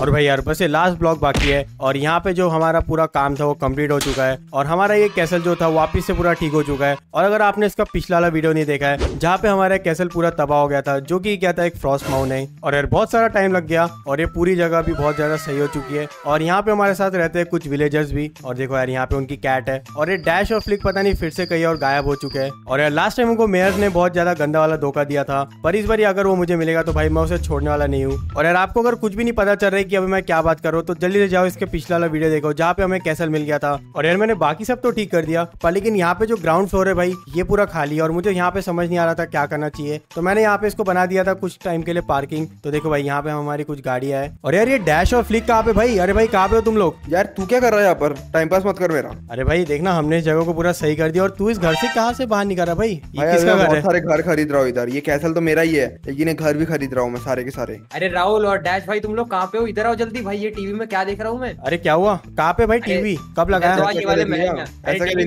और भाई यार बस ये लास्ट ब्लॉक बाकी है और यहाँ पे जो हमारा पूरा काम था वो कम्प्लीट हो चुका है और हमारा ये कैसल जो था वापिस से पूरा ठीक हो चुका है और अगर आपने इसका पिछला वाला वीडियो नहीं देखा है जहाँ पे हमारा कैसल पूरा तबाह हो गया था जो की क्या था एक फ्रॉस्ट माउन है और यार बहुत सारा टाइम लग गया और ये पूरी जगह भी बहुत ज्यादा सही हो चुकी है और यहाँ पे हमारे साथ रहते हैं कुछ विलेजर्स भी और देखो यार यहाँ पे उनकी कैट है और ये डैश और फ्लिक पता नहीं फिर से कही और गायब हो चुके हैं और यार लास्ट टाइम उनको मेयर ने बहुत ज्यादा गंदा वाला धोखा दिया था पर इस बार अगर वो मुझे मिलेगा तो भाई मैं उसे छोड़ने वाला नहीं हूँ और यार आपको अगर कुछ भी नहीं पता चल रहा है कि अभी मैं क्या बात कर रहा हूँ तो जल्दी से जाओ इसके पिछला वाला वीडियो देखो जहाँ पे हमें कैसल मिल गया था और यार मैंने बाकी सब तो ठीक कर दिया पर लेकिन यहाँ पे जो ग्राउंड फ्लोर है भाई ये पूरा खाली है और मुझे यहाँ पे समझ नहीं आ रहा था क्या करना चाहिए तो मैंने यहाँ पे इसको बना दिया था कुछ टाइम के लिए पार्किंग तो देखो भाई यहाँ पे हमारी कुछ गाड़िया है और यार ये डैश और फ्लिक कहाँ पे भाई अरे भाई कहाँ पे हो तुम लोग यार तू क्या कर रहा है यहाँ पर टाइम पास मत कर मेरा अरे भाई देखना हमने इस जगह को पूरा सही कर दिया और तू इस घर से कहाँ से बाहर निकल रहा भाई घर सारे घर खरीद रहा हूँ इधर ये कैसल तो मेरा ही है लेकिन घर भी खरीद रहा हूँ मैं सारे के सारे अरे राहुल और डैश भाई तुम लोग कहाँ पे हो इधर आओ जल्दी भाई ये टीवी में क्या देख रहा हूँ मैं अरे क्या हुआ कहाँ पे भाई टीवी कब लगाया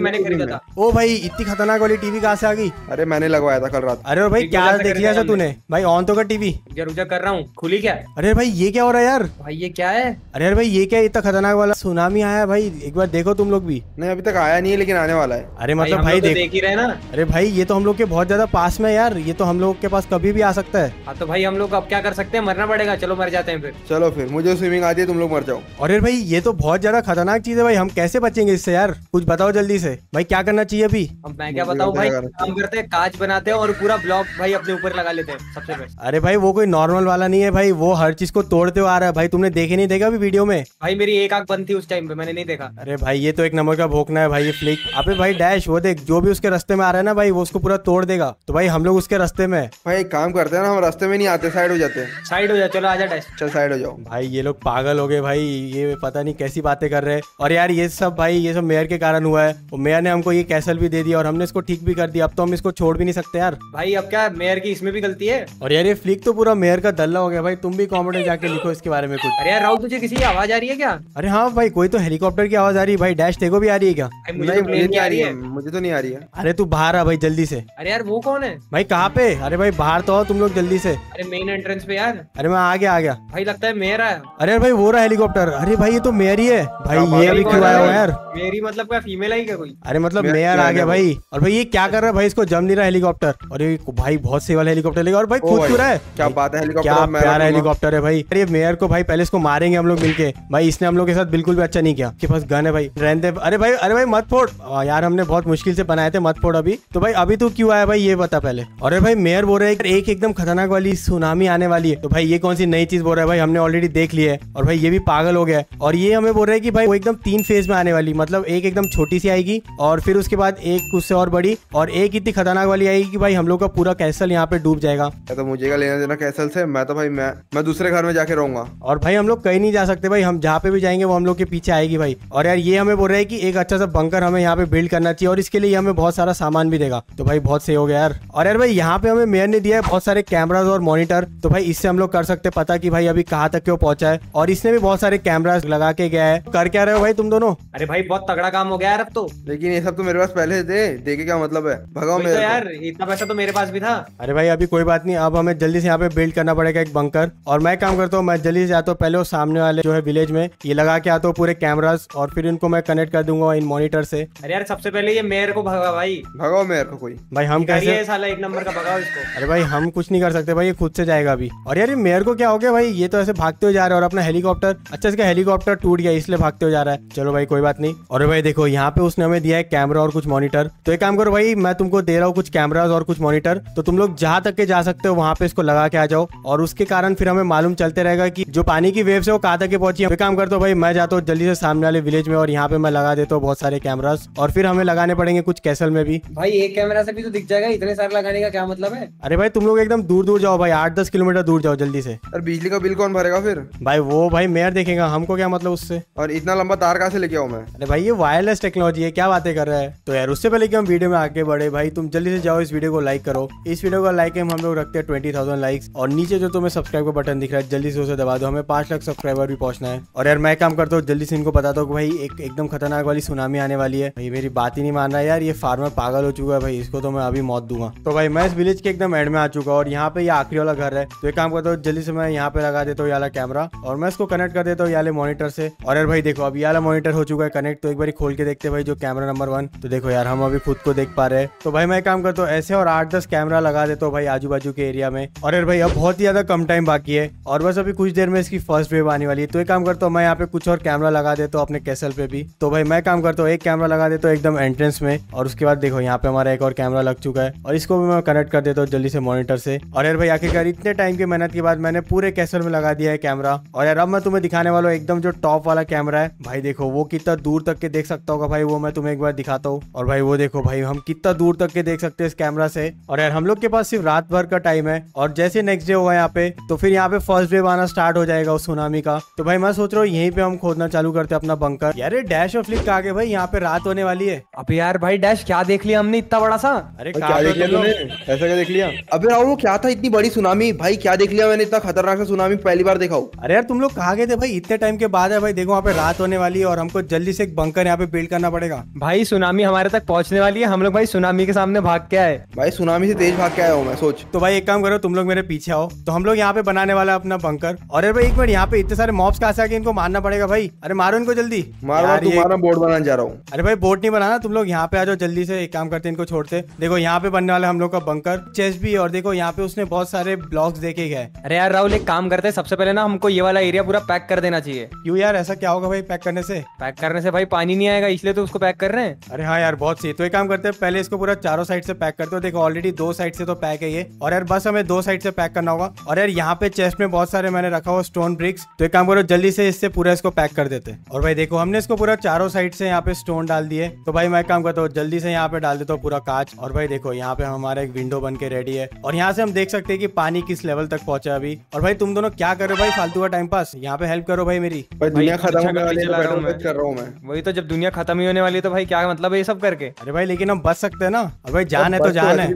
मैंने ओ भाई इतनी खतरनाक वाली टीवी कहाँ से आ गई अरे मैंने लगवाया था कल रात अरे भाई क्या देख लिया था तूने भाई ऑन तो कर टीवी जरूर कर रहा हूँ खुली क्या अरे भाई ये क्या हो रहा है यार भाई ये क्या है अरे यार भाई ये क्या इतना खतरनाक वाला सुनामी आया भाई एक बार देखो तुम लोग भी नहीं अभी तक आया नहीं है लेकिन आने वाला है अरे मतलब भाई, भाई तो देख ही रहे ना अरे भाई ये तो हम लोग के बहुत ज्यादा पास में यार ये तो हम लोग के पास कभी भी आ सकता है हाँ, तो भाई हम लोग अब क्या कर सकते हैं मरना पड़ेगा चलो मर जाते हैं फिर चलो फिर मुझे स्विमिंग आती है तुम लोग मर जाओ अरे भाई ये तो बहुत ज्यादा खतरनाक चीज है भाई हम कैसे बचेंगे इससे यार कुछ बताओ जल्दी से भाई क्या करना चाहिए अभी मैं क्या बताऊँ भाई काम करते हैं कांच बनाते हैं और पूरा ब्लॉक भाई अपने ऊपर लगा लेते हैं सबसे पहले अरे भाई वो कोई नॉर्मल वाला नहीं है भाई वो हर चीज को तोड़ते हुए आ रहा है भाई तुमने देखे नहीं देखा अभी वीडियो में भाई मेरी एक आंख बंद थी उस टाइम पे मैंने नहीं देखा अरे भाई ये तो एक नंबर का भोकना है भाई ये फ्लिक अबे भाई डैश वो देख जो भी उसके रस्ते में आ रहा है ना भाई वो उसको पूरा तोड़ देगा तो भाई हम लोग उसके रस्ते में भाई काम करते हैं ना हम रस्ते में नहीं आते साइड हो जाते साइड हो जाओ चलो आ जाए डैश चल साइड हो जाओ भाई ये लोग पागल हो गए भाई ये पता नहीं कैसी बातें कर रहे हैं और यार ये सब भाई ये सब मेयर के कारण हुआ है और मेयर ने हमको ये कैसल भी दे दिया और हमने इसको ठीक भी कर दिया अब तो हम इसको छोड़ भी नहीं सकते यार भाई अब क्या मेयर की इसमें भी गलती है और यार ये फ्लिक तो पूरा मेयर का दल्ला हो गया भाई तुम भी कॉमेडी जाके लिखो इसके बारे में कुछ अरे यार राहुल तुझे किसी की आवाज आ रही है क्या अरे हाँ भाई कोई तो हेलीकॉप्टर की आवाज आ रही है भाई डैश देखो भी आ रही है क्या तो तो मुझे तो नहीं आ रही है अरे तू बाहर आ भाई जल्दी से अरे यार वो कौन है भाई कहाँ पे अरे भाई बाहर तो आओ तुम लोग जल्दी से अरे मेन एंट्रेंस पे यार अरे मैं आ गया आ गया भाई लगता है मेयर है अरे भाई वो रहा हेलीकॉप्टर अरे भाई ये तो मेयर ही है भाई ये अभी क्यों आया हुआ यार मेरी मतलब क्या फीमेल है क्या कोई अरे मतलब मेयर आ गया भाई और भाई ये क्या कर रहा है भाई इसको जम नहीं रहा हेलीकॉप्टर और ये भाई बहुत सेवा हेलीकॉप्टर लेगा और भाई खुद क्यों रहा है क्या बात है क्या प्यारा हेलीकॉप्टर है भाई अरे मेयर को भाई पहले इसको मारेंगे हम लोग के भाई इसने हम लोग के साथ बिल्कुल भी अच्छा नहीं किया पास गन है भाई रहने अरे भाई अरे भाई मत फोड़ यार हमने बहुत मुश्किल से बनाए थे मत फोड़ अभी तो भाई अभी तू क्यों आया भाई ये बता पहले अरे भाई मेयर बोल रहे एक एकदम खतरनाक वाली सुनामी आने वाली है तो भाई ये कौन सी नई चीज बोल रहा है भाई हमने ऑलरेडी देख देख लिया है और भाई ये भी पागल हो गया और ये हमें बोल रहे हैं कि भाई वो एकदम तीन फेज में आने वाली मतलब एक एकदम छोटी सी आएगी और फिर उसके बाद एक उससे और बड़ी और एक इतनी खतरनाक वाली आएगी कि भाई हम लोग का पूरा कैसल यहाँ पे डूब जाएगा तो मुझे लेना देना कैसल से मैं तो भाई मैं मैं दूसरे घर में जाके रहूंगा और भाई हम लोग कहीं नहीं जा सकते भाई हम जहाँ पे भी जाएंगे वो हम लोग के पीछे आएगी भाई और यार ये हमें बोल रहे हैं की एक अच्छा सा बंकर हमें यहाँ पे बिल्ड करना चाहिए और इसके लिए हमें बहुत सारा सामान भी देगा तो भाई बहुत सही हो गया यार और यार भाई यहाँ पे हमें मेयर ने दिया है बहुत सारे कैमराज और मॉनिटर तो भाई इससे हम लोग कर सकते पता की भाई अभी कहाँ तक के वो पहुंच पहुंचा है और इसने भी बहुत सारे कैमरा लगा के गया है कर क्या रहे हो भाई तुम दोनों अरे भाई बहुत तगड़ा काम हो गया यार अब तो लेकिन ये सब तो मेरे पास पहले दे देखे क्या मतलब है भगाओ तो मेरे तो यार इतना पैसा तो मेरे पास भी था अरे भाई अभी कोई बात नहीं अब हमें जल्दी से यहाँ पे बिल्ड करना पड़ेगा एक बंकर और मैं काम करता हूँ मैं जल्दी से आता हूँ पहले सामने वाले जो है विलेज में ये लगा के आता हूँ पूरे कैमराज और फिर इनको मैं कनेक्ट कर दूंगा इन मॉनिटर से अरे यार सबसे पहले ये मेयर को भगा भाई भगाओ मेयर को कोई भाई हम कैसे साला एक नंबर का भगाओ इसको अरे भाई हम कुछ नहीं कर सकते भाई ये खुद से जाएगा अभी और यार ये मेयर को क्या हो गया भाई ये तो ऐसे भागते हुए जा रहे हैं और अपना हेलीकॉप्टर अच्छा इसका हेलीकॉप्टर टूट गया इसलिए भागते हुए जा रहा है चलो भाई कोई बात नहीं और भाई देखो यहाँ पे उसने हमें दिया है कैमरा और कुछ मॉनिटर तो एक काम करो भाई मैं तुमको दे रहा हूँ कुछ कैमरा और कुछ मॉनिटर तो तुम लोग जहाँ तक के जा सकते हो वहाँ पे इसको लगा के आ जाओ और उसके कारण फिर हमें मालूम चलते रहेगा की जो पानी की वेव है वो कहा तक के पहुंची है तो काम करता हूँ भाई मैं जाता हूँ जल्दी से सामने वाले विलेज में और यहाँ पे मैं लगा देता हूँ बहुत सारे कैमराज और फिर हमें लगाने पड़ेंगे कुछ कैसल में भी भाई एक कैमरा से भी तो दिख जाएगा इतने सारे लगाने का क्या मतलब है अरे भाई तुम लोग एकदम दूर दूर जाओ भाई आठ दस किलोमीटर दूर जाओ जल्दी से और बिजली का बिल कौन भरेगा फिर भाई वो भाई मेयर देखेगा हमको क्या मतलब उससे और इतना लंबा तार कहा से लेके आऊ मैं अरे भाई ये वायरलेस टेक्नोलॉजी है क्या बातें कर रहा है तो यार उससे पहले की हम वीडियो में आगे बढ़े भाई तुम जल्दी से जाओ इस वीडियो को लाइक करो इस वीडियो का लाइक हम लोग रखते हैं ट्वेंटी थाउजेंड लाइक्स और नीचे जो तुम्हें सब्सक्राइब का बटन दिख रहा है जल्दी से उसे दबा दो हमें पांच लाख सब्सक्राइबर भी पहुंचना है और यार मैं काम करता हूँ जल्दी से इनको बता दो भाई एक एकदम खतरनाक वाली सुनामी आने वाली है भाई मेरी बात ही नहीं मान रहा यार ये फार्मर पागल हो चुका है भाई इसको तो मैं अभी मौत दूंगा तो भाई मैं इस विलेज के एकदम एंड में आ चुका और यहाँ पे ये आखिरी वाला घर है तो एक काम करता हूँ जल्दी से मैं यहाँ पे लगा देता हूँ यहाँ कैमरा कैमरा और मैं इसको कनेक्ट कर देता हूँ याले मॉनिटर से और यार भाई देखो अब याला मॉनिटर हो चुका है कनेक्ट तो एक बार खोल के देखते भाई जो कैमरा नंबर वन तो देखो यार हम अभी खुद को देख पा रहे हैं तो भाई मैं काम करता हूँ ऐसे और आठ दस कैमरा लगा देता हूँ भाई आजू बाजू के एरिया में और यार भाई अब बहुत ही ज्यादा कम टाइम बाकी है और बस अभी कुछ देर में इसकी फर्स्ट वेव आने वाली है तो एक काम करता हूँ मैं यहाँ पे कुछ और कैमरा लगा देता हूँ अपने कैसल पे भी तो भाई मैं काम करता हूँ एक कैमरा लगा देता हूँ एकदम एंट्रेंस में और उसके बाद देखो यहाँ पे हमारा एक और कैमरा लग चुका है और इसको भी मैं कनेक्ट कर देता हूँ जल्दी से मॉनिटर से और यार भाई आखिरकार इतने टाइम की मेहनत के बाद मैंने पूरे कैसल में लगा दिया है कैमरा कैमरा और यार अब मैं तुम्हें दिखाने वाला हूँ एकदम जो टॉप वाला कैमरा है भाई देखो वो कितना दूर तक के देख सकता होगा भाई वो मैं तुम्हें एक बार दिखाता हूँ और भाई वो देखो भाई हम कितना दूर तक के देख सकते हैं इस कैमरा से और यार हम लोग के पास सिर्फ रात भर का टाइम है और जैसे नेक्स्ट डे होगा यहाँ पे तो फिर यहाँ पे फर्स्ट वेव आना स्टार्ट हो जाएगा उस सुनामी का तो भाई मैं सोच रहा हूँ यहीं पे हम खोदना चालू करते अपना बंकर यार डैश और फ्लिक आगे भाई यहाँ पे रात होने वाली है अब यार भाई डैश क्या देख लिया हमने इतना बड़ा सा अरे क्या देख लिया तुमने ऐसा क्या देख लिया अबे राहुल वो क्या था इतनी बड़ी सुनामी भाई क्या देख लिया मैंने इतना खतरनाक सा सुनामी पहली बार देखा अरे यार तुम लोग कहा गए थे भाई इतने टाइम के बाद है भाई देखो वहाँ पे रात होने वाली है और हमको जल्दी से एक बंकर यहाँ पे बिल्ड करना पड़ेगा भाई सुनामी हमारे तक पहुँचने वाली है हम लोग भाई सुनामी के सामने भाग के आए भाई सुनामी से तेज भाग के आया हूँ मैं सोच तो भाई एक काम करो तुम लोग मेरे पीछे आओ तो हम लोग यहाँ पे बनाने वाला है अपना बंकर और अरे भाई एक मिनट यहाँ पे इतने सारे मॉप्स कहा से आके इनको मारना पड़ेगा भाई अरे मारो इनको जल्दी मारो बोर्ड बनाने जा रहा हूँ अरे भाई बोर्ड नहीं बनाना तुम लोग यहाँ पे आ जाओ जल्दी से एक काम करते इनको छोड़ते देखो यहाँ पे बनने वाला हम लोग का बंकर चेस भी और देखो यहाँ पे उसने बहुत सारे ब्लॉक्स देखे गए अरे यार राहुल एक काम करते सबसे पहले ना हमको ये वाला एरिया पूरा पैक कर देना चाहिए क्यों यार ऐसा क्या होगा भाई पैक करने से पैक करने से भाई पानी नहीं आएगा इसलिए तो उसको पैक कर रहे हैं अरे हाँ यार बहुत सही तो एक काम करते हैं पहले इसको पूरा चारों साइड से पैक करते हो देखो ऑलरेडी दो साइड से तो पैक है ये और यार बस हमें दो साइड से पैक करना होगा और यार यहाँ पे चेस्ट में बहुत सारे मैंने रखा हुआ स्टोन ब्रिक्स तो एक काम करो जल्दी से इससे पूरा इसको पैक कर देते और भाई देखो हमने इसको पूरा चारों साइड से यहाँ पे स्टोन डाल दिए तो भाई मैं काम करता हूँ जल्दी से यहाँ पे डाल देता हूँ पूरा कांच और भाई देखो यहाँ पे हमारा एक विंडो बन के रेडी है और यहाँ से हम देख सकते हैं कि पानी किस लेवल तक पहुंचा अभी और भाई तुम दोनों क्या कर रहे हो भाई फालतू हुआ टाइम पास यहाँ पे हेल्प करो भाई मेरी दुनिया खत्म अच्छा होने वाली है तो कर रहा मैं वही तो जब दुनिया खत्म ही होने वाली है तो भाई क्या मतलब है ये सब करके अरे भाई लेकिन हम बच सकते हैं ना अब भाई जान है तो, तो जान है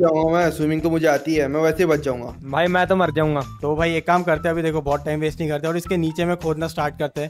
स्विमिंग तो मुझे आती है मैं वैसे बच जाऊंगा भाई मैं तो मर जाऊंगा तो भाई एक काम करते हैं अभी देखो बहुत टाइम वेस्ट नहीं करते और इसके नीचे में खोदना स्टार्ट करते हैं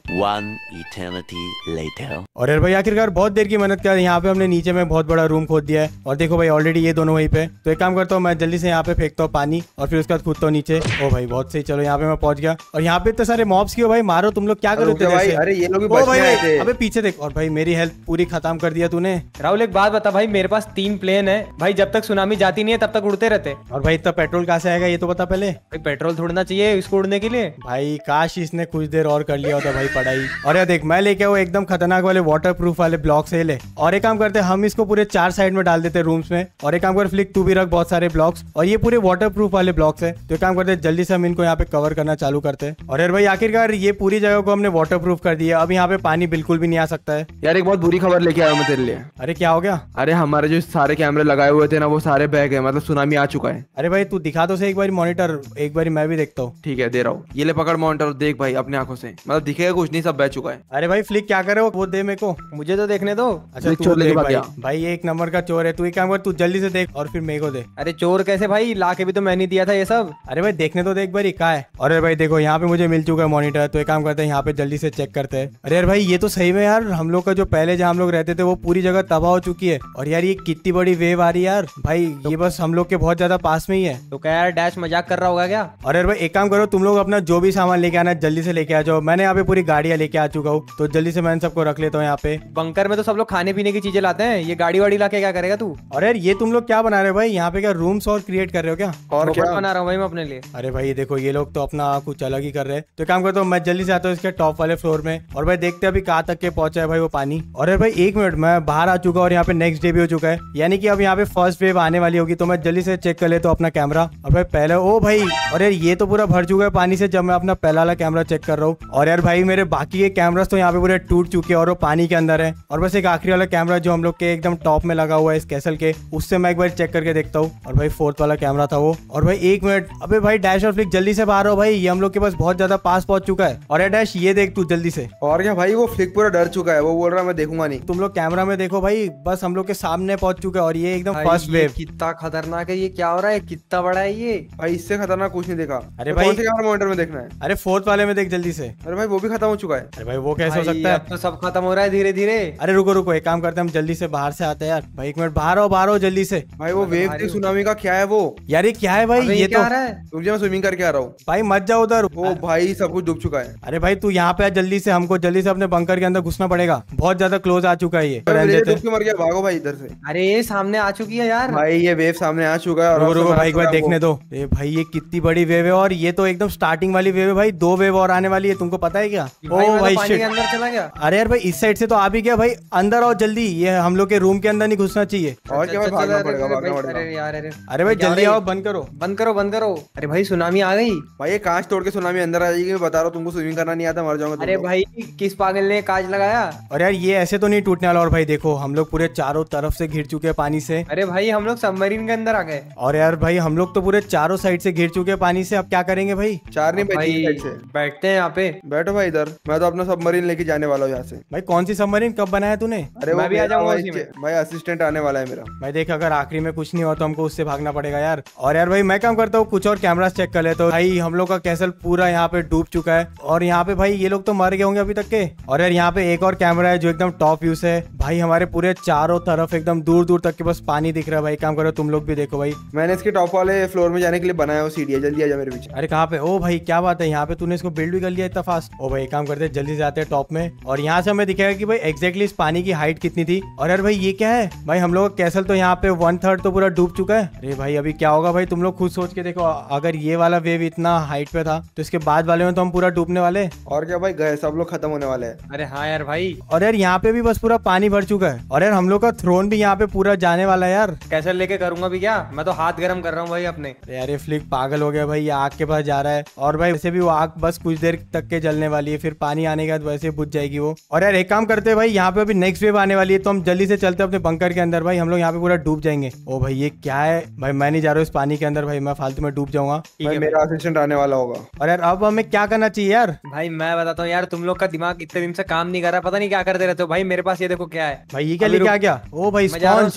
और अरे भाई आखिरकार बहुत देर की मेहनत कर यहाँ पे हमने नीचे में बहुत बड़ा रूम खोद दिया है और देखो भाई ऑलरेडी ये दोनों वहीं पे तो एक काम करता हूँ मैं जल्दी से यहाँ पे फेंकता हूँ पानी और फिर उसके बाद कूदता हूँ नीचे ओ भाई बहुत सही चलो यहाँ पे मैं पहुंच गया और यहाँ पे तो इतने सारे मॉब्स की हो भाई मारो तुम लोग क्या करो भाई अरे ये लोग भी भाई अबे पीछे देख और भाई मेरी हेल्थ पूरी खत्म कर दिया तूने राहुल एक बात बता भाई मेरे पास तीन प्लेन है भाई जब तक सुनामी जाती नहीं है तब तक उड़ते रहते और भाई इतना पेट्रोल कहा से आएगा ये तो बता पहले पेट्रोल थोड़ना चाहिए इसको उड़ने के लिए भाई काश इसने कुछ देर और कर लिया होता भाई पढ़ाई और यार देख मैं लेके वो एकदम खतरनाक वाले वाटर प्रूफ वाले ब्लॉक से ले और एक काम करते हम इसको पूरे चार साइड में डाल देते रूम्स में और एक काम कर फ्लिक तू भी रख बहुत सारे ब्लॉक्स और ये पूरे वाटर प्रूफ वाले ब्लॉक्स है तो एक काम करते जल्दी से हम इनको यहाँ पे कवर करना चालू करते और यार भाई आखिरकार ये पूरी जगह को हमने वाटर प्रूफ कर दिया अब यहाँ पे पानी बिल्कुल भी नहीं आ सकता है यार एक बहुत बुरी खबर लेके आया मैं तेरे लिए अरे क्या हो गया अरे हमारे जो सारे कैमरे लगाए हुए थे ना वो सारे बह गए मतलब सुनामी आ चुका है अरे भाई तू दिखा दो तो से एक बार मॉनिटर एक बार मैं भी देखता हूँ ठीक है दे रहा हूँ ये ले पकड़ मॉनिटर देख भाई अपने आंखों से मतलब दिखेगा कुछ नहीं सब बह चुका है अरे भाई फ्लिक क्या करे वो दे मेरे को मुझे तो देखने दो अच्छा चोर ले भाई एक नंबर का चोर है तू एक काम कर तू जल्दी से देख और फिर मेरे को दे अरे चोर कैसे भाई ला के भी तो मैंने दिया था ये सब अरे भाई देखने तो देख भाई कहा है अरे भाई देखो यहाँ पे मुझे मिल चुका है मॉनिटर तो एक काम करते हैं यहाँ पे जल्दी से चेक करते हैं अरे यार भाई ये तो सही में यार हम लोग का जो पहले जहाँ हम लोग रहते थे वो पूरी जगह तबाह हो चुकी है और यार ये कितनी बड़ी वेव आ रही है यार भाई तो- ये बस हम लोग के बहुत ज्यादा पास में ही है तो क्या यार डैश मजाक कर रहा होगा क्या और यार भाई एक काम करो तुम लोग अपना जो भी सामान लेके आना जल्दी से लेके आ जाओ मैंने यहाँ पे पूरी गाड़ियाँ लेके आ चुका हूँ तो जल्दी से मैं सबको रख लेता हूँ यहाँ पे बंकर में तो सब लोग खाने पीने की चीजें लाते हैं ये गाड़ी वाड़ी ला क्या करेगा तू और यार ये तुम लोग क्या बना रहे हो भाई यहाँ पे क्या रूम्स और क्रिएट कर रहे हो क्या और क्या बना रहा हूँ भाई मैं अपने लिए अरे भाई देखो ये लोग तो अपना कुछ अलग ही कर रहे हैं तो काम करता हूँ मैं जल्दी से आता हूँ इसके टॉप वाले फ्लोर में और भाई देखते अभी कहाँ तक के पहुंचा है भाई वो पानी और यार भाई एक मिनट मैं बाहर आ चुका और यहाँ पे नेक्स्ट डे भी हो चुका है यानी कि अब यहाँ पे फर्स्ट वेव आने वाली होगी तो मैं जल्दी से चेक कर लेता हूँ अपना कैमरा और भाई पहले ओ भाई और यार ये तो पूरा भर चुका है पानी से जब मैं अपना पहला वाला कैमरा चेक कर रहा हूँ और यार भाई मेरे बाकी के कैमरा तो यहाँ पे पूरे टूट चुके हैं और वो पानी के अंदर है और बस एक आखिरी वाला कैमरा जो हम लोग के एकदम टॉप में लगा हुआ है इस कैसल के उससे मैं एक बार चेक करके देखता हूँ और भाई फोर्थ वाला कैमरा था वो और भाई एक मिनट अबे भाई डैश और फ्लिक जल्दी से बाहर हो भाई ये हम लोग के पास बहुत ज्यादा ज्यादा पास पहुंच चुका है और डैश ये देख तू जल्दी से और क्या भाई वो फ्लिक पूरा डर चुका है वो बोल रहा मैं देखूंगा नहीं तुम लोग कैमरा में देखो भाई बस हम लोग के सामने पहुंच चुका है और ये एकदम फर्स्ट वेव कितना खतरनाक है ये क्या हो रहा है कितना बड़ा है ये भाई इससे खतरनाक कुछ नहीं देखा अरे तो भाई मोनिटर में देखना है अरे फोर्थ वाले में देख जल्दी से अरे भाई वो भी खत्म हो चुका है अरे भाई वो कैसे हो सकता है तो सब खत्म हो रहा है धीरे धीरे अरे रुको रुको एक काम करते हैं हम जल्दी से बाहर से आते हैं यार भाई एक मिनट बाहर हो बाहर हो जल्दी से भाई वो वेव की सुनामी का क्या है वो यार ये क्या है भाई ये तो मैं स्विमिंग करके आ रहा हूँ भाई मत जाओ उधर वो भाई भाई सब कुछ डूब चुका है अरे भाई तू यहाँ पे जल्दी से हमको जल्दी से अपने बंकर के अंदर घुसना पड़ेगा बहुत ज्यादा क्लोज आ चुका है ये मर गया भागो भाई इधर से अरे ये सामने आ चुकी है यार भाई ये वेव सामने आ चुका है और भाई बार देखने दो ए भाई ये कितनी बड़ी वेव है और ये तो एकदम स्टार्टिंग वाली वेव है भाई दो वेव और आने वाली है तुमको पता है क्या भाई अंदर चला गया अरे यार भाई इस साइड से तो आ भी गया भाई अंदर आओ जल्दी ये हम लोग के रूम के अंदर नहीं घुसना चाहिए और क्या अच्छा, भागना पड़ेगा अरे भाई जल्दी आओ बंद करो बंद करो बंद करो अरे भाई सुनामी आ गई भाई ये कांच तोड़ के सुनामी अंदर आ दादाजी के बता रहा हूँ तुमको स्विमिंग करना नहीं आता मर जाऊंगा अरे भाई किस पागल ने काज लगाया और यार ये ऐसे तो नहीं टूटने वाला और भाई देखो हम लोग पूरे चारों तरफ से घिर चुके हैं पानी से अरे भाई हम लोग सबमरीन के अंदर आ गए और यार भाई हम लोग तो पूरे चारों साइड से घिर चुके हैं पानी से अब क्या करेंगे भाई चार नहीं भाई बैठते हैं यहाँ पे बैठो भाई इधर मैं तो अपना सबमरीन लेके जाने वाला हूँ यहाँ से भाई कौन सी सबमरीन कब बनाया तूने अरे मैं भी आ जाऊंगा भाई असिस्टेंट आने वाला है मेरा भाई देख अगर आखिरी में कुछ नहीं हुआ तो हमको उससे भागना पड़ेगा यार और यार भाई मैं काम करता हूँ कुछ और कैमरा चेक कर लेता हूँ भाई हम लोग का कैसल पूरा यहाँ पे डूब चुका है और यहाँ पे भाई ये लोग तो मर गए होंगे अभी तक के और यार यहाँ पे एक और कैमरा है जो एकदम टॉप व्यू है भाई हमारे पूरे चारों तरफ एकदम दूर दूर तक के बस पानी दिख रहा है भाई काम करो तुम लोग भी देखो भाई मैंने इसके टॉप वाले फ्लोर में जाने के लिए बनाया सीढ़िया जल्दी आ जाए मेरे पीछे अरे कहाँ पे ओ भाई क्या बात है यहाँ पे तूने इसको बिल्ड भी कर लिया इतना फास्ट ओ भाई काम करते जल्दी जाते हैं टॉप में और यहाँ से हमें दिखेगा की भाई एक्जेक्टली इस पानी की हाइट कितनी थी और यार भाई ये क्या है भाई हम लोग कैसल तो यहाँ पे वन थर्ड तो पूरा डूब चुका है अरे भाई अभी क्या होगा भाई तुम लोग खुद सोच के देखो अगर ये वाला वेव इतना हाइट पे था तो इसके बाद वाले में तो हम पूरा डूबने वाले और क्या भाई गए सब लोग खत्म होने वाले हैं अरे हाँ यार भाई और यार यहाँ पे भी बस पूरा पानी भर चुका है और यार हम लोग का थ्रोन भी यहाँ पे पूरा जाने वाला है यार कैसे लेके करूंगा भी क्या मैं तो हाथ गर्म कर रहा हूँ भाई अपने यार ये फ्लिक पागल हो गया भाई आग के पास जा रहा है और भाई वैसे भी वो आग बस कुछ देर तक के जलने वाली है फिर पानी आने के बाद वैसे बुझ जाएगी वो और यार एक काम करते हैं भाई यहाँ पे अभी नेक्स्ट वेव आने वाली है तो हम जल्दी से चलते अपने बंकर के अंदर भाई हम लोग यहाँ पे पूरा डूब जाएंगे ओ भाई ये क्या है भाई मैं नहीं जा रहा हूँ इस पानी के अंदर भाई मैं फालतू में डूब जाऊंगा मेरा आने वाला होगा और यार अब हमें हमें क्या करना चाहिए यार भाई मैं बताता हूँ यार तुम लोग का दिमाग इतने दिन से काम नहीं कर रहा पता नहीं क्या करते रहते हो भाई मेरे पास ये देखो क्या है भाई ये क्या लेके आ गया ओ भाई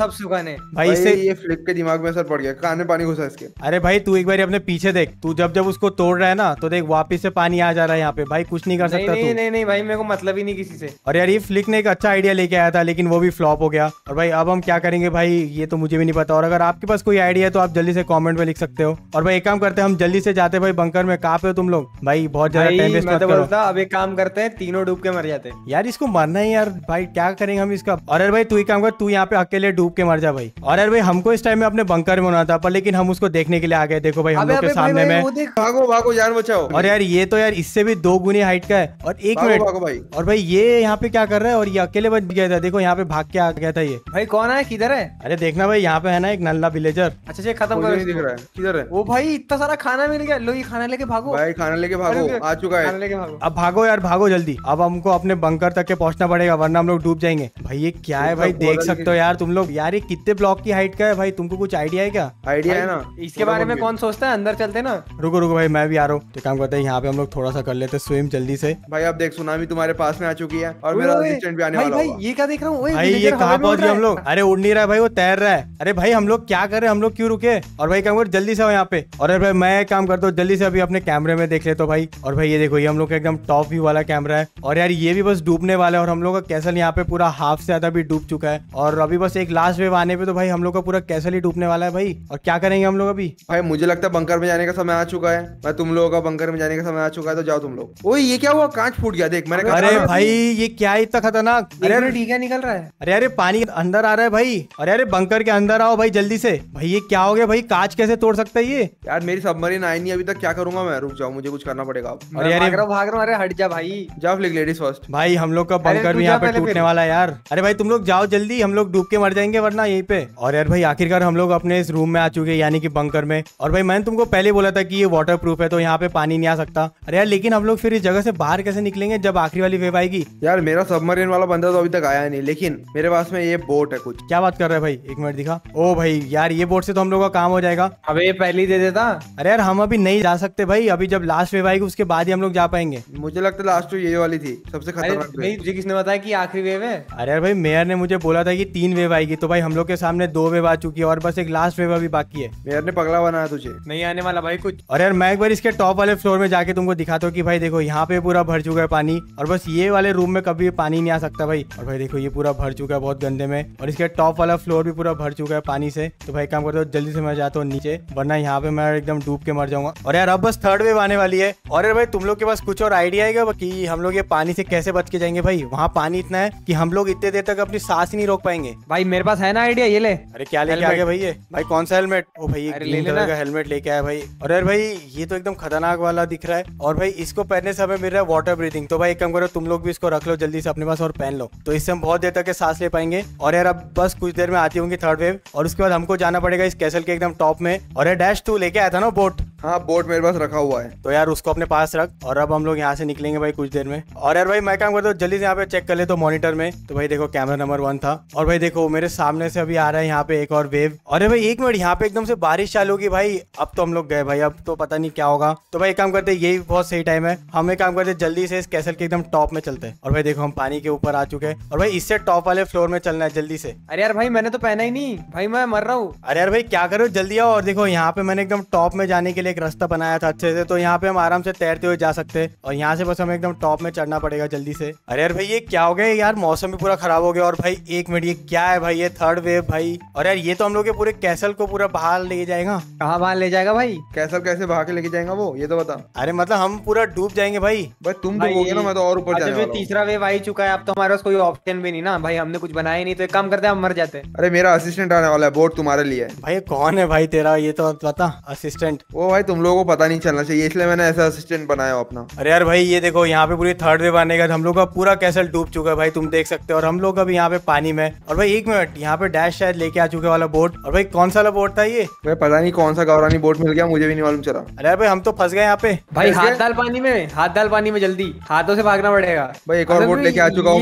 सब सुखाने भाई इसे ये फ्लिप के दिमाग में असर पड़ गया कान में पानी घुसा इसके अरे भाई तू एक बार अपने पीछे देख तू जब जब उसको तोड़ रहा है ना तो देख वापिस से पानी आ जा रहा है यहाँ पे भाई कुछ नहीं कर सकता नहीं नहीं नहीं भाई मेरे को मतलब ही नहीं किसी से और यार ये फ्लिक ने एक अच्छा आइडिया लेके आया था लेकिन वो भी फ्लॉप हो गया और भाई अब हम क्या करेंगे भाई ये तो मुझे भी नहीं पता और अगर आपके पास कोई आइडिया है तो आप जल्दी से कॉमेंट में लिख सकते हो और भाई एक काम करते हैं हम जल्दी से जाते भाई बंकर में कहाँ पे हो तुम लोग भाई बहुत ज्यादा टाइम वेस्ट मत मतलब करो अब एक काम करते हैं तीनों डूब के मर जाते यार इसको मरना ही यार भाई क्या करेंगे हम इसका और अरे भाई तू ही काम कर तू यहाँ पे अकेले डूब के मर जा भाई और अरे भाई हमको इस टाइम में अपने बंकर में होना था पर लेकिन हम उसको देखने के लिए आ गए देखो भाई हम लोग के सामने में भागो भागो जान बचाओ और यार ये तो यार इससे भी दो गुनी हाइट का है और एक मिनट और भाई ये यहाँ पे क्या कर रहा है और ये अकेले बच गया था देखो यहाँ पे भाग के आ गया था ये भाई कौन है किधर है अरे देखना भाई यहाँ पे है ना एक नल्ला विलेजर अच्छा, अच्छा खत्म कर किधर है वो भाई इतना सारा खाना मिल गया लो ये खाना लेके भागो भाई खाना लेके के भागो आ चुका है अब भागो यार भागो जल्दी अब हमको अपने बंकर तक के पहुंचना पड़ेगा वरना हम लोग डूब जाएंगे भाई ये क्या है भाई देख सकते हो यार तुम लोग यार ये कितने ब्लॉक की हाइट का है भाई तुमको कुछ आइडिया है क्या आइडिया है ना इसके बारे में कौन सोचता है अंदर चलते ना रुको रुको भाई मैं भी आ रहा हूँ तो काम करते हैं यहाँ पे हम लोग थोड़ा सा कर लेते स्विम जल्दी से भाई आप देख सुनामी तुम्हारे पास में आ चुकी है और मेरा असिस्टेंट भी आने वाला भाई ये क्या देख रहा हूँ भाई ये कहाँ पहुंच गए हम लोग अरे उड़ नहीं रहा है भाई वो तैर रहा है अरे भाई हम लोग क्या कर रहे हैं हम लोग क्यों रुके और भाई काम कर जल्दी से हो यहाँ पे और भाई मैं काम करता हूँ जल्दी से अभी अपने कैमरे में देख लेता हो भाई और भाई ये देखो ये हम लोग का एकदम टॉप व्यू वाला कैमरा है और यार ये भी बस डूबने वाला है और हम लोग का कैसल यहाँ पे पूरा हाफ से ज्यादा भी डूब चुका है और अभी बस एक लास्ट वेव आने पे तो भाई हम लोग का पूरा कैसल ही डूबने वाला है भाई और क्या करेंगे हम लोग अभी भाई मुझे लगता है बंकर में जाने का समय आ चुका है मैं तुम लोगों का बंकर में जाने का समय आ चुका है तो जाओ तुम लोग ओ ये क्या हुआ कांच फूट गया देख मैंने अरे भाई ये क्या इतना खतरनाक अरे अरे ठीक है निकल रहा है अरे अरे पानी अंदर आ रहा है भाई अरे अरे बंकर के अंदर आओ भाई जल्दी से भाई ये क्या हो गया भाई कांच कैसे तोड़ सकता है ये यार मेरी सबमरीन आई नहीं अभी तक क्या करूंगा मैं रुक जाऊँ मुझे कुछ करना पड़ेगा यार भाग रहा भाग रहा अरे हट जा भाई फ्लिक लेडीज फर्स्ट भाई हम लोग का बंकर भी यहाँ पे टूटने वाला यार अरे भाई तुम लोग जाओ जल्दी हम लोग डूब के मर जाएंगे वरना यहीं पे और यार भाई आखिरकार हम लोग अपने इस रूम में आ चुके यानी कि बंकर में और भाई मैंने तुमको पहले बोला था की ये वाटर प्रूफ है तो यहाँ पे पानी नहीं आ सकता अरे यार लेकिन हम लोग फिर इस जगह से बाहर कैसे निकलेंगे जब आखिरी वाली वेव आएगी यार मेरा सबमरीन वाला बंदा तो अभी तक आया नहीं लेकिन मेरे पास में ये बोट है कुछ क्या बात कर रहे भाई एक मिनट दिखा ओ भाई यार ये बोट से तो हम लोग का काम हो जाएगा अबे ये पहले ही दे देता अरे यार हम अभी नहीं जा सकते भाई अभी जब लास्ट वेव भाई उसके बाद ही हम लोग जा पाएंगे मुझे लगता है लास्ट तो ये वाली थी सबसे खतरनाक किसने बताया कि आखिरी वेव है अरे यार भाई मेयर ने मुझे बोला था कि तीन वेव आएगी तो भाई हम लोग के सामने दो वेव आ चुकी है और बस एक लास्ट वेव अभी बाकी है मेयर ने पगला बनाया तुझे नहीं आने वाला भाई कुछ और यार मैं एक बार इसके टॉप वाले फ्लोर में जाके तुमको दिखाता हूँ की भाई देखो यहाँ पे पूरा भर चुका है पानी और बस ये वाले रूम में कभी पानी नहीं आ सकता भाई और भाई देखो ये पूरा भर चुका है बहुत गंदे में और इसके टॉप वाला फ्लोर भी पूरा भर चुका है पानी से तो भाई काम करता हूँ जल्दी से मैं जाता हूँ नीचे वरना यहाँ पे मैं एकदम डूब के मर जाऊंगा और यार अब बस थर्ड वेव आने वाली है और अरे भाई तुम लोग के पास कुछ और आइडिया है कि हम लोग ये पानी से कैसे बच के जाएंगे भाई वहाँ पानी इतना है कि हम लोग इतने देर तक अपनी सांस ही नहीं रोक पाएंगे भाई मेरे पास है ना आइडिया ये ले अरे क्या लेके आ गया भाई ये भाई कौन सा हेलमेट ओ भाई ग्रीन कलर का हेलमेट लेके आया भाई और अरे भाई ये तो एकदम खतरनाक वाला दिख रहा है और भाई इसको पहनने से हमें मिल रहा है वाटर ब्रीथिंग तो भाई एक काम करो तुम लोग भी इसको रख लो जल्दी से अपने पास और पहन लो तो इससे हम बहुत देर तक सांस ले पाएंगे और यार अब बस कुछ देर में आती होंगी थर्ड वेव और उसके बाद हमको जाना पड़ेगा इस कैसल के एकदम टॉप में और डैश तू लेके आया था ना बोट हाँ बोट मेरे पास रखा हुआ है तो यार उसको अपने पास रख और अब हम लोग यहाँ से निकलेंगे भाई कुछ देर में और यार भाई मैं काम करता हूँ जल्दी से यहाँ पे चेक कर ले तो मॉनिटर में तो भाई देखो कैमरा नंबर वन था और भाई देखो मेरे सामने से अभी आ रहा है यहाँ पे एक और वेव अरे भाई एक मिनट यहाँ पे एकदम से बारिश चालू होगी भाई अब तो हम लोग गए भाई अब तो पता नहीं क्या होगा तो भाई काम करते यही बहुत सही टाइम है हम एक काम करते जल्दी से इस कैसल के एकदम टॉप में चलते हैं और भाई देखो हम पानी के ऊपर आ चुके हैं और भाई इससे टॉप वाले फ्लोर में चलना है जल्दी से अरे यार भाई मैंने तो पहना ही नहीं भाई मैं मर रहा हूँ अरे यार भाई क्या करो जल्दी आओ और देखो यहाँ पे मैंने एकदम टॉप में जाने के लिए एक रास्ता बनाया था अच्छे से तो यहाँ पे हम आराम से तैरते हुए जा सकते हैं और यहाँ से बस हमें एकदम टॉप में चढ़ना पड़ेगा जल्दी से अरे यार भाई ये क्या हो गया यार मौसम भी पूरा खराब हो गया और भाई एक मिनट ये क्या है भाई ये थर्ड वेव भाई और यार ये तो हम लोग के पूरे कैसल को पूरा बाहर ले जाएगा कहाँ बाहर ले जाएगा भाई कैसल कैसे बाहर के लेके जाएगा वो ये तो बता अरे मतलब हम पूरा डूब जाएंगे भाई भाई तुम डूबोगे ना मैं तो और ऊपर अच्छा, जाने तीसरा वेव आई चुका है अब तो हमारे पास कोई ऑप्शन भी नहीं ना भाई हमने कुछ बनाया नहीं तो एक काम करते हैं हम मर जाते अरे मेरा असिस्टेंट आने वाला है बोर्ड तुम्हारे लिए भाई कौन है भाई तेरा ये तो बता असिस्टेंट वो भाई तुम लोगों को पता नहीं चलना चाहिए इसलिए मैंने ऐसा असिस्टेंट बनाया अपना अरे यार भाई ये देखो यहाँ पे पूरी थर्ड वेव आने का हम लोग का पूरा कैसल डूब चुका है भाई तुम देख सकते हो और हम लोग अभी यहाँ पे पानी में और भाई एक मिनट यहाँ पे डैश शायद लेके आ चुके वाला बोट और भाई कौन सा बोट था ये भाई पता नहीं कौन सा गौरानी बोट मिल गया मुझे भी नहीं मालूम चला अरे भाई हम तो फंस गए यहाँ पे भाई हाथ दाल पानी में हाथ दाल पानी में जल्दी हाथों से भागना पड़ेगा भाई एक और बोट लेके आ चुका हूँ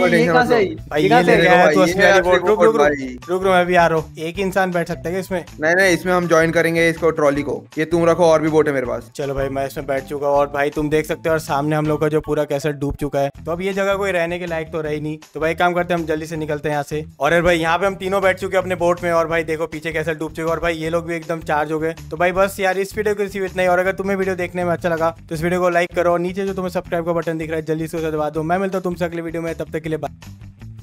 हूँ एक इंसान बैठ सकता है इसमें नहीं नहीं इसमें हम ज्वाइन करेंगे इसको ट्रॉली को ये तुम रखो और भी बोट है मेरे पास चलो भाई मैं इसमें बैठ चुका और भाई तुम देख सकते हो और सामने हम लोग का जो पूरा कैसे डूब चुका है तो अब ये जगह कोई रहने के लायक तो रही नहीं तो भाई काम करते हम जल्दी से निकलते हैं यहाँ से और अरे भाई यहाँ पे हम तीनों बैठ चुके अपने बोट में और भाई देखो पीछे कैसे डूब चुके और भाई ये लोग भी एकदम चार्ज हो गए तो भाई बस यार इस वीडियो को सिर्फ इतना ही और अगर तुम्हें वीडियो देखने में अच्छा लगा तो इस वीडियो को लाइक करो और नीचे जो तुम्हें सब्सक्राइब का बटन दिख रहा है जल्दी से उसे दबा दो मैं मिलता हूँ तुमसे अगले वीडियो में तब तक के लिए बाय